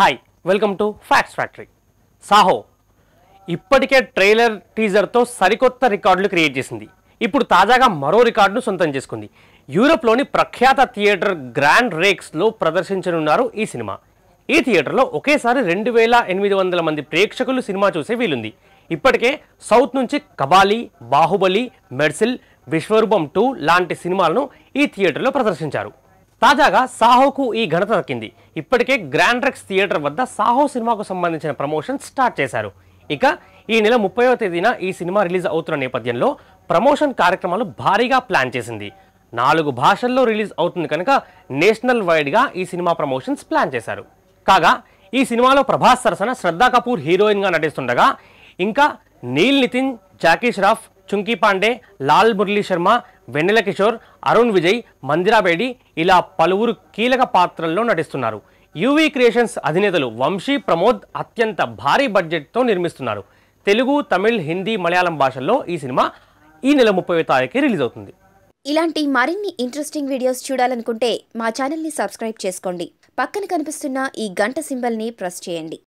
hi welcome to facts factory Saaho ఇప్పటికే trailer టీజర్తో సరికొత్త రికార్డులు క్రియేట్ చేసింది ఇప్పుడు తాజాగా మరో రికార్డును సొంతం చేసుకుంది యూరోప్లోని ప్రఖ్యాత థియేటర్ గ్రాండ్ రేక్స్లో ప్రదర్శించనున్నారు ఈ సినిమా ఈ థియేటర్లో ఒకేసారి రెండు వేల ఎనిమిది వందల మంది ప్రేక్షకులు సినిమా చూసే వీలుంది ఇప్పటికే సౌత్ నుంచి కబాలి బాహుబలి మెడ్సిల్ విశ్వరూపం టూ లాంటి సినిమాలను ఈ థియేటర్లో ప్రదర్శించారు తాజాగా సాహోకు ఈ ఘనత దక్కింది ఇప్పటికే గ్రాండ్ రెక్స్ థియేటర్ వద్ద సాహో సినిమాకు సంబంధించిన ప్రమోషన్ స్టార్ట్ చేశారు ఇక ఈ నెల ముప్పైవ తేదీన ఈ సినిమా రిలీజ్ అవుతున్న నేపథ్యంలో ప్రమోషన్ కార్యక్రమాలు భారీగా ప్లాన్ చేసింది నాలుగు భాషల్లో రిలీజ్ అవుతుంది కనుక నేషనల్ వైడ్గా ఈ సినిమా ప్రమోషన్స్ ప్లాన్ చేశారు కాగా ఈ సినిమాలో ప్రభాస్ సరసన శ్రద్ధా కపూర్ హీరోయిన్గా నటిస్తుండగా ఇంకా నీల్ నితిన్ జాకీ ష్రాఫ్ చుంకీ పాండే లాల్ మురళీ శర్మ వెన్నెల కిషోర్ అరుణ్ విజయ్ మందిరాబేడి ఇలా పలువురు కీలక పాత్రల్లో నటిస్తున్నారు యూవీ క్రియేషన్స్ అధినేతలు వంశీ ప్రమోద్ అత్యంత భారీ బడ్జెట్తో నిర్మిస్తున్నారు తెలుగు తమిళ్ హిందీ మలయాళం భాషల్లో ఈ సినిమా ఈ నెల ముప్పై తారీఖు రిలీజ్ అవుతుంది ఇలాంటి మరిన్ని ఇంట్రెస్టింగ్ వీడియోస్ చూడాలనుకుంటే మా ఛానల్ని సబ్స్క్రైబ్ చేసుకోండి పక్కన కనిపిస్తున్న ఈ గంట సింబల్ని ప్రెస్ చేయండి